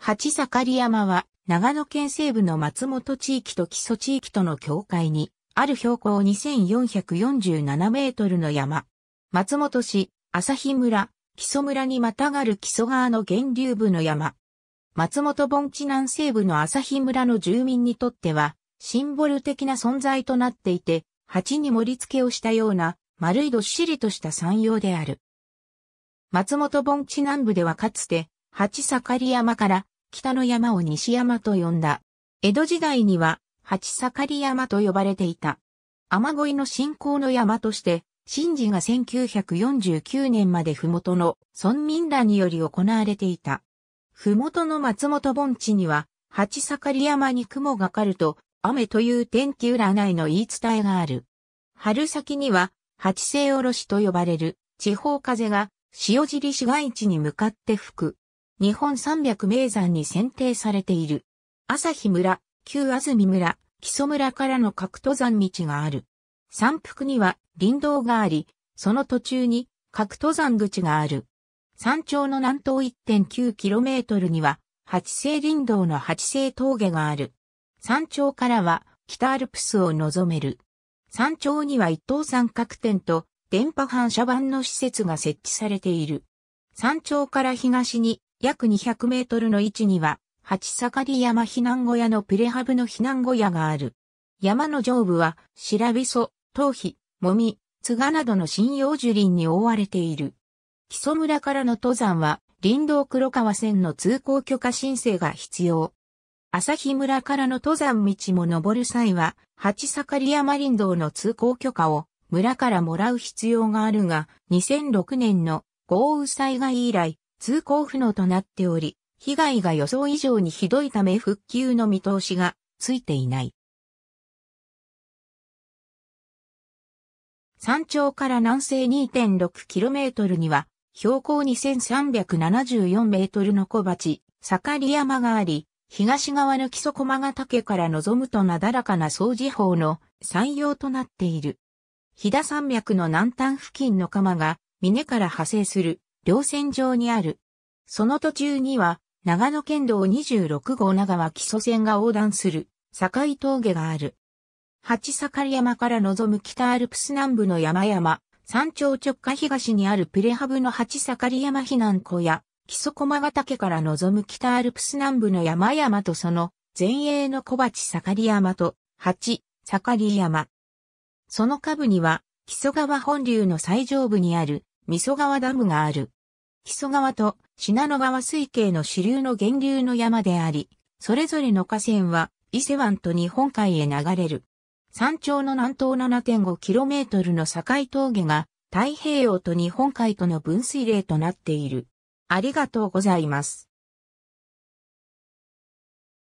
八盛山は、長野県西部の松本地域と木曽地域との境界に、ある標高2447メートルの山。松本市、朝日村、木曽村にまたがる木曽川の源流部の山。松本盆地南西部の朝日村の住民にとっては、シンボル的な存在となっていて、鉢に盛り付けをしたような、丸いどっしりとした山陽である。松本盆地南部ではかつて、八盛山から北の山を西山と呼んだ。江戸時代には、八盛山と呼ばれていた。雨乞いの信仰の山として、神事が1949年まで麓の村民らにより行われていた。麓の松本盆地には、八盛山に雲がかると、雨という天気占いの言い伝えがある。春先には、八星おろしと呼ばれる地方風が塩尻市街地に向かって吹く。日本三百名山に選定されている。朝日村、旧安住村、木曽村からの各登山道がある。山腹には林道があり、その途中に各登山口がある。山頂の南東 1.9km には八星林道の八星峠がある。山頂からは北アルプスを望める。山頂には一等三角点と電波反射板の施設が設置されている。山頂から東に約200メートルの位置には、八坂里山避難小屋のプレハブの避難小屋がある。山の上部は、白びそ、頭皮、もみ、津賀などの針葉樹林に覆われている。木曽村からの登山は、林道黒川線の通行許可申請が必要。朝日村からの登山道も登る際は、八坂里山林道の通行許可を村からもらう必要があるが、2006年の豪雨災害以来、通行不能となっており、被害が予想以上にひどいため復旧の見通しがついていない。山頂から南西 2.6km には、標高 2374m の小鉢、盛山があり、東側の木曽駒ヶ岳から望むとなだらかな掃除法の採用となっている。飛騨山脈の南端付近の釜が、峰から派生する稜線上にある。その途中には、長野県道26号長は基礎線が横断する、境峠がある。八盛山から望む北アルプス南部の山々、山頂直下東にあるプレハブの八盛山避難湖や、木曽駒ヶ岳から望む北アルプス南部の山々とその前衛の小鉢盛山と八盛山。その下部には、木曽川本流の最上部にある、味噌川ダムがある。木曽川と信濃川水系の支流の源流の山であり、それぞれの河川は伊勢湾と日本海へ流れる。山頂の南東 7.5km の境峠が太平洋と日本海との分水嶺となっている。ありがとうございます。